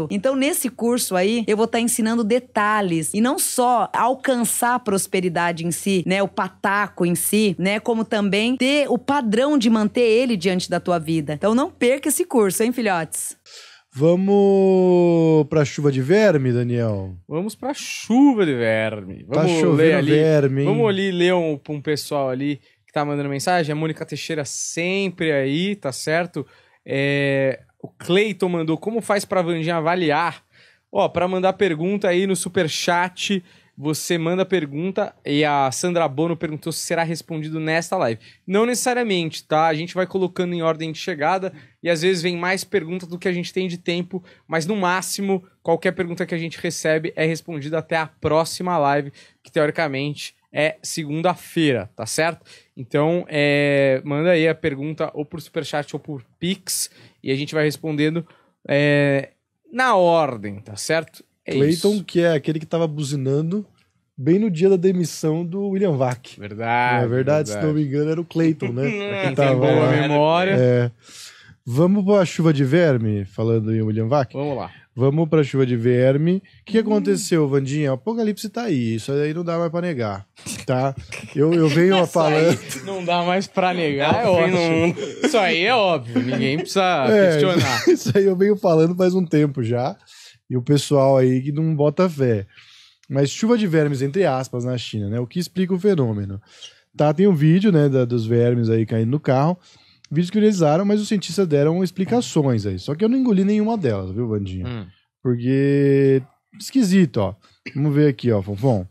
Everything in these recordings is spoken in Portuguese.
muito. Então, nesse curso aí, eu vou estar tá ensinando detalhes e não só alcançar a prosperidade em si, né, o pataco em si, né, como também ter o padrão de manter ele diante da tua vida. Então, não perca esse curso, hein, filhotes. Vamos pra chuva de verme, Daniel? Vamos pra chuva de verme. Tá Vamos tá chovendo ali, verme. Hein? Vamos ali ler um, um pessoal ali que tá mandando mensagem. A Mônica Teixeira sempre aí, tá certo? É, o Cleiton mandou como faz para a Vandinha avaliar? Ó, para mandar pergunta aí no super chat, você manda pergunta e a Sandra Bono perguntou se será respondido nesta live. Não necessariamente, tá? A gente vai colocando em ordem de chegada e às vezes vem mais pergunta do que a gente tem de tempo, mas no máximo, qualquer pergunta que a gente recebe é respondida até a próxima live, que teoricamente é segunda-feira, tá certo? Então, é... manda aí a pergunta ou por superchat ou por Pix e a gente vai respondendo é, na ordem, tá certo? É Clayton, isso. que é aquele que estava buzinando bem no dia da demissão do William Vac. Verdade. É verdade, verdade, se não me engano, era o Clayton, né? pra tava, tem boa memória. É. Vamos para a chuva de verme, falando em William Vac? Vamos lá. Vamos pra chuva de verme. O que hum. aconteceu, Vandinha? O apocalipse tá aí. Isso aí não dá mais pra negar. Tá? Eu, eu venho a falando. Não dá mais pra negar, é óbvio. Isso aí é óbvio. Ninguém precisa é, questionar. Isso aí eu venho falando faz um tempo já. E o pessoal aí que não bota fé. Mas chuva de vermes, entre aspas, na China, né? O que explica o fenômeno. Tá, tem um vídeo, né, da, dos vermes aí caindo no carro que Virusquiolizaram, mas os cientistas deram explicações aí. Só que eu não engoli nenhuma delas, viu, Vandinha? Hum. Porque. Esquisito, ó. Vamos ver aqui, ó, Fonfon.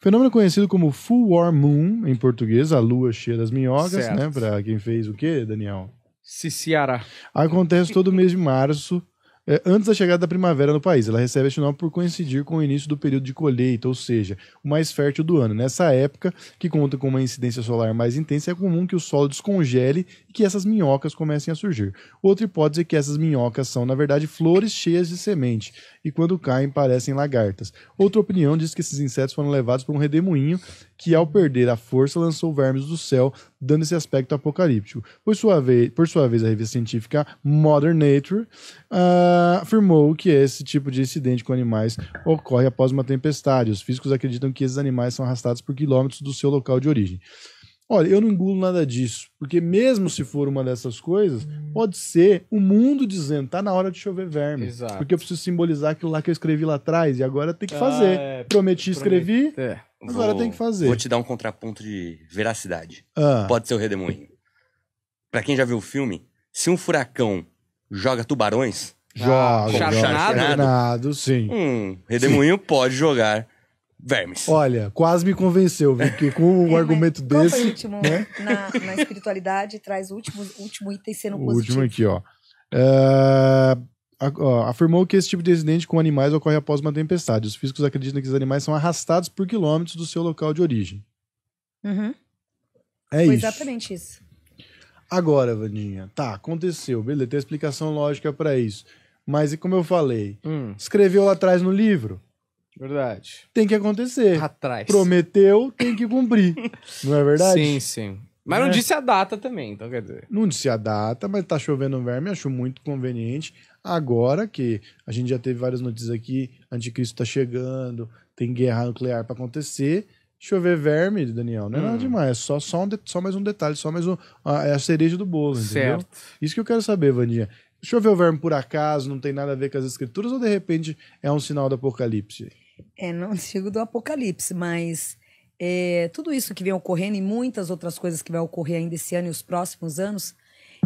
Fenômeno conhecido como Full War Moon, em português, a lua cheia das minhocas, certo. né? Pra quem fez o quê, Daniel? Ciciará. Acontece todo mês de março, é, antes da chegada da primavera no país. Ela recebe este nome por coincidir com o início do período de colheita, ou seja, o mais fértil do ano. Nessa época, que conta com uma incidência solar mais intensa, é comum que o solo descongele que essas minhocas comecem a surgir. Outra hipótese é que essas minhocas são, na verdade, flores cheias de semente e quando caem parecem lagartas. Outra opinião diz que esses insetos foram levados por um redemoinho que, ao perder a força, lançou vermes do céu, dando esse aspecto apocalíptico. Por sua vez, por sua vez a revista científica Modern Nature uh, afirmou que esse tipo de incidente com animais ocorre após uma tempestade. Os físicos acreditam que esses animais são arrastados por quilômetros do seu local de origem. Olha, eu não engulo nada disso, porque mesmo se for uma dessas coisas, pode ser o mundo dizendo, tá na hora de chover verme. Exato. Porque eu preciso simbolizar aquilo lá que eu escrevi lá atrás e agora tem que ah, fazer. Ah, é, Prometi, escrevi, é. agora tem que fazer. Vou te dar um contraponto de veracidade. Ah. Pode ser o redemoinho. Pra quem já viu o filme, se um furacão joga tubarões... Joga, ah, Charnado, sim. Um redemoinho sim. pode jogar vermes. Olha, quase me convenceu, porque com um é, argumento desse. Qual o último né? na, na, espiritualidade traz o último, último item sendo o último aqui, é, ó. afirmou que esse tipo de acidente com animais ocorre após uma tempestade. Os físicos acreditam que os animais são arrastados por quilômetros do seu local de origem. Uhum. É Foi isso. exatamente isso. Agora, Vandinha, tá, aconteceu, beleza, tem explicação lógica para isso. Mas, e como eu falei, hum. escreveu lá atrás no livro, Verdade. Tem que acontecer. Tá atrás. Prometeu, tem que cumprir. não é verdade? Sim, sim. Mas não, não é? disse a data também, então quer dizer. Não disse a data, mas tá chovendo verme, acho muito conveniente. Agora que a gente já teve várias notícias aqui, anticristo tá chegando, tem guerra nuclear para acontecer. Chover verme, Daniel, não é hum. nada demais. É só, só, um de, só mais um detalhe, só mais um. A, é a cereja do bolo, entendeu? Certo. Isso que eu quero saber, Vandinha choveu verme por acaso, não tem nada a ver com as escrituras, ou de repente é um sinal do apocalipse? É, não digo do apocalipse, mas é, tudo isso que vem ocorrendo e muitas outras coisas que vai ocorrer ainda esse ano e os próximos anos,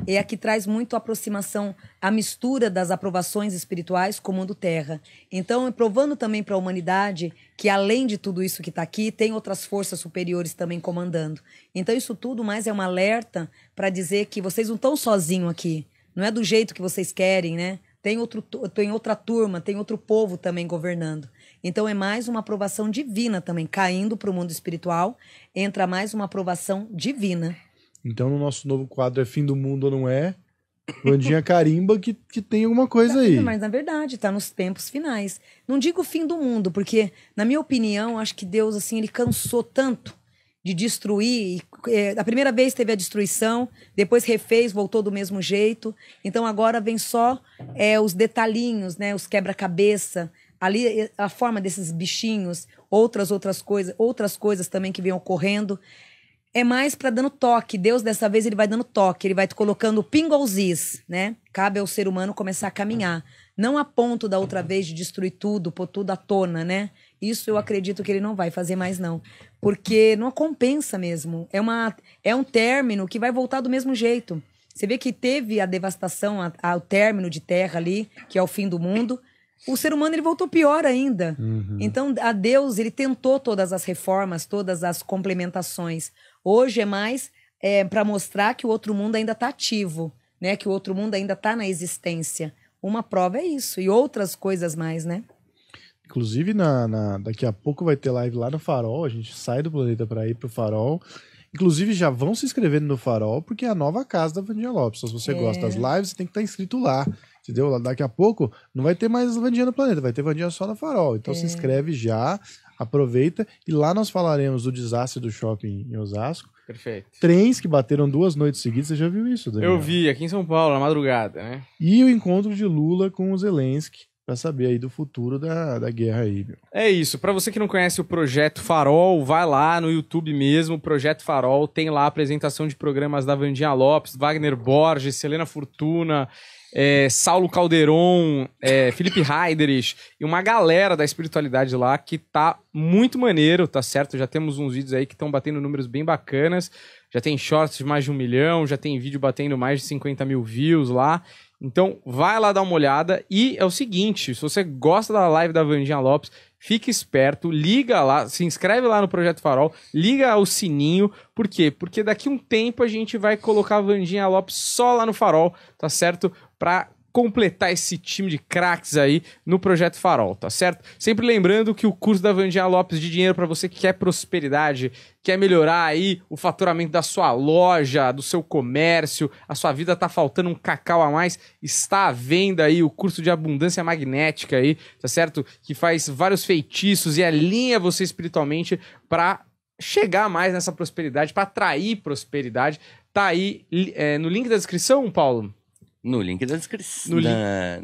é a que traz muito a aproximação, a mistura das aprovações espirituais com o mundo terra. Então, provando também para a humanidade que, além de tudo isso que está aqui, tem outras forças superiores também comandando. Então, isso tudo mais é um alerta para dizer que vocês não estão sozinhos aqui. Não é do jeito que vocês querem, né? tem, outro, tem outra turma, tem outro povo também governando. Então é mais uma aprovação divina também. Caindo para o mundo espiritual, entra mais uma aprovação divina. Então, no nosso novo quadro é Fim do Mundo ou Não É? Bandinha carimba que, que tem alguma coisa tá aí. Mas na verdade, está nos tempos finais. Não digo fim do mundo, porque, na minha opinião, acho que Deus, assim, ele cansou tanto de destruir. É, a primeira vez teve a destruição, depois refez, voltou do mesmo jeito. Então agora vem só é, os detalhinhos, né? Os quebra-cabeça. Ali é, a forma desses bichinhos, outras outras coisas, outras coisas também que vêm ocorrendo. É mais para dando toque. Deus dessa vez ele vai dando toque, ele vai colocando pingolzis, né? Cabe ao ser humano começar a caminhar. Não a ponto da outra vez de destruir tudo, pôr tudo à tona, né? Isso eu acredito que ele não vai fazer mais, não. Porque não compensa mesmo. É, uma, é um término que vai voltar do mesmo jeito. Você vê que teve a devastação, o término de terra ali, que é o fim do mundo. O ser humano ele voltou pior ainda. Uhum. Então, a Deus, ele tentou todas as reformas, todas as complementações. Hoje é mais é, para mostrar que o outro mundo ainda está ativo, né? que o outro mundo ainda está na existência uma prova é isso. E outras coisas mais, né? Inclusive, na, na, daqui a pouco vai ter live lá no Farol. A gente sai do planeta para ir pro Farol. Inclusive, já vão se inscrevendo no Farol, porque é a nova casa da Vandinha Lopes. se você é. gosta das lives, você tem que estar tá inscrito lá. Entendeu? Daqui a pouco não vai ter mais Vandinha no planeta, vai ter Vandinha só no Farol. Então é. se inscreve já aproveita. E lá nós falaremos do desastre do shopping em Osasco. Perfeito. Trens que bateram duas noites seguidas, você já viu isso, Daniel? Eu vi, aqui em São Paulo, na madrugada, né? E o encontro de Lula com o Zelensky, para saber aí do futuro da, da guerra aí, meu. É isso. Para você que não conhece o Projeto Farol, vai lá no YouTube mesmo, Projeto Farol, tem lá a apresentação de programas da Vandinha Lopes, Wagner Borges, Selena Fortuna, é, Saulo Calderon, é, Felipe Heiderich e uma galera da espiritualidade lá que tá muito maneiro, tá certo? Já temos uns vídeos aí que estão batendo números bem bacanas. Já tem shorts de mais de um milhão, já tem vídeo batendo mais de 50 mil views lá. Então, vai lá dar uma olhada. E é o seguinte: se você gosta da live da Vandinha Lopes, fique esperto, liga lá, se inscreve lá no Projeto Farol, liga o sininho. Por quê? Porque daqui um tempo a gente vai colocar a Vandinha Lopes só lá no Farol, tá certo? Pra completar esse time de craques aí no Projeto Farol, tá certo? Sempre lembrando que o curso da Vandinha Lopes de dinheiro para você que quer prosperidade, quer melhorar aí o faturamento da sua loja, do seu comércio, a sua vida tá faltando um cacau a mais, está à venda aí o curso de abundância magnética aí, tá certo? Que faz vários feitiços e alinha você espiritualmente para chegar mais nessa prosperidade, para atrair prosperidade. Tá aí é, no link da descrição, Paulo? No link da descrição. No, li no,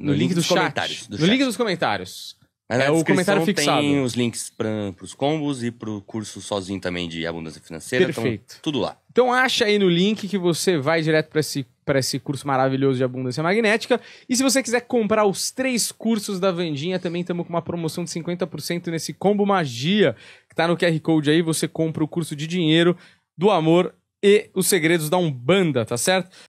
no, link, link dos, comentários. Do no chat. link dos comentários. Mas é o comentário fixado. Tem os links para os combos e para o curso sozinho também de abundância financeira. Então Perfeito. Então, tudo lá. Então acha aí no link que você vai direto para esse, pra esse curso maravilhoso de abundância magnética. E se você quiser comprar os três cursos da Vandinha, também estamos com uma promoção de 50% nesse combo magia que está no QR Code aí. Você compra o curso de dinheiro, do amor e os segredos da Umbanda, tá certo?